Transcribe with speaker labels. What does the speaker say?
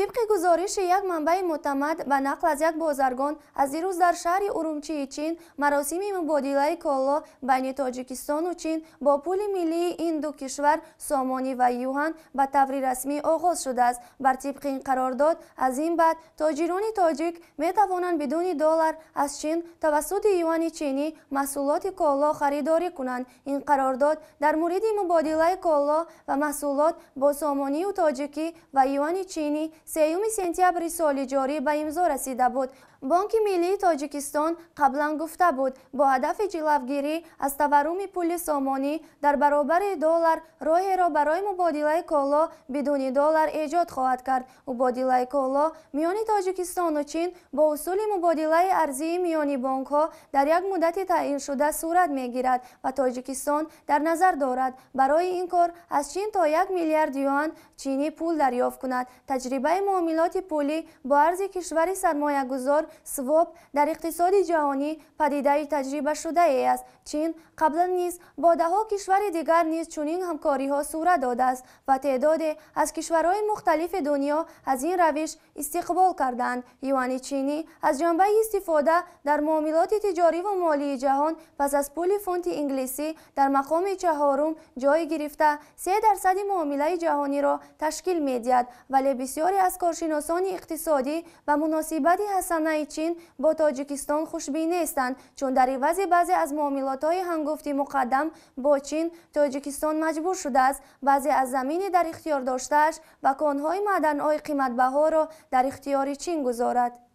Speaker 1: тибқи гузориши як манбаи мӯътамад ба нақл аз як бозаргон аз дирӯз дар шаҳри урумчии чин маросими мубодилаи колло байни тоҷикистону чин бо пули миллии ин ду кишвар сомонӣ ва юҳан ба таври расмӣ оғоз шудааст бар тибқи ин қарордод аз ин баъд тоҷирони тоҷик метавонанд бидуни доллар аз чин тавассути юани чинӣ маҳсулоти колло харидорӣ кунанд ин қарордод дар мувриди мубодилаи колло ва маҳсулот бо сомониву тоҷикӣ ва юани чинӣ сеюми сентябри соли ҷорӣ ба имзо расида буд бонки миллии тоҷикистон қаблан гуфта буд бо ҳадафи ҷилавгирӣ аз таваруми пули сомонӣ дар баробари доллар роҳеро барои мубодилаи коло бидуни доллар эҷод хоҳад кард мубодилаи коло миёни тоҷикистону чин бо усули мубодилаи арзии миёни бонкҳо дар як муддати таъиншуда сурат мегирад ва тоҷикистон дар назар дорад барои ин кор аз чин то як миллиард юан чинӣ пул дарёфт кунад таҷрибаи барои муомилоти пулӣ бо арзи кишвари сармоягузор своп дар иқтисоди ҷаҳонӣ падидаи таҷрибашудае аст чин қаблан низ бо даҳо кишвари дигар низ чунин ҳамкориҳо сурат додааст ва теъдоде аз кишварҳои мухталифи дунё аз ин равиш истиқбол карданд юани чинӣ аз ҷанбаи истифода дар муомилоти тиҷоривю молии ҷаҳон пас аз пули фунти инглисӣ дар мақоми чаҳорум ҷой гирифта се дарсади муомилаи ҷаҳониро ташкил медиҳад вале бисёре از کارشناسان اقتصادی و مناسبت حسنه چین با تاجیکستان خوشبین نیستند چون در عوض بعضی از معاملات های هنگفتی مقدم با چین تاجیکستان مجبور شده است بعضی از زمینی در اختیار داشتهاش و کانهای معدنهای قیمتبها را در اختیار چین گذارد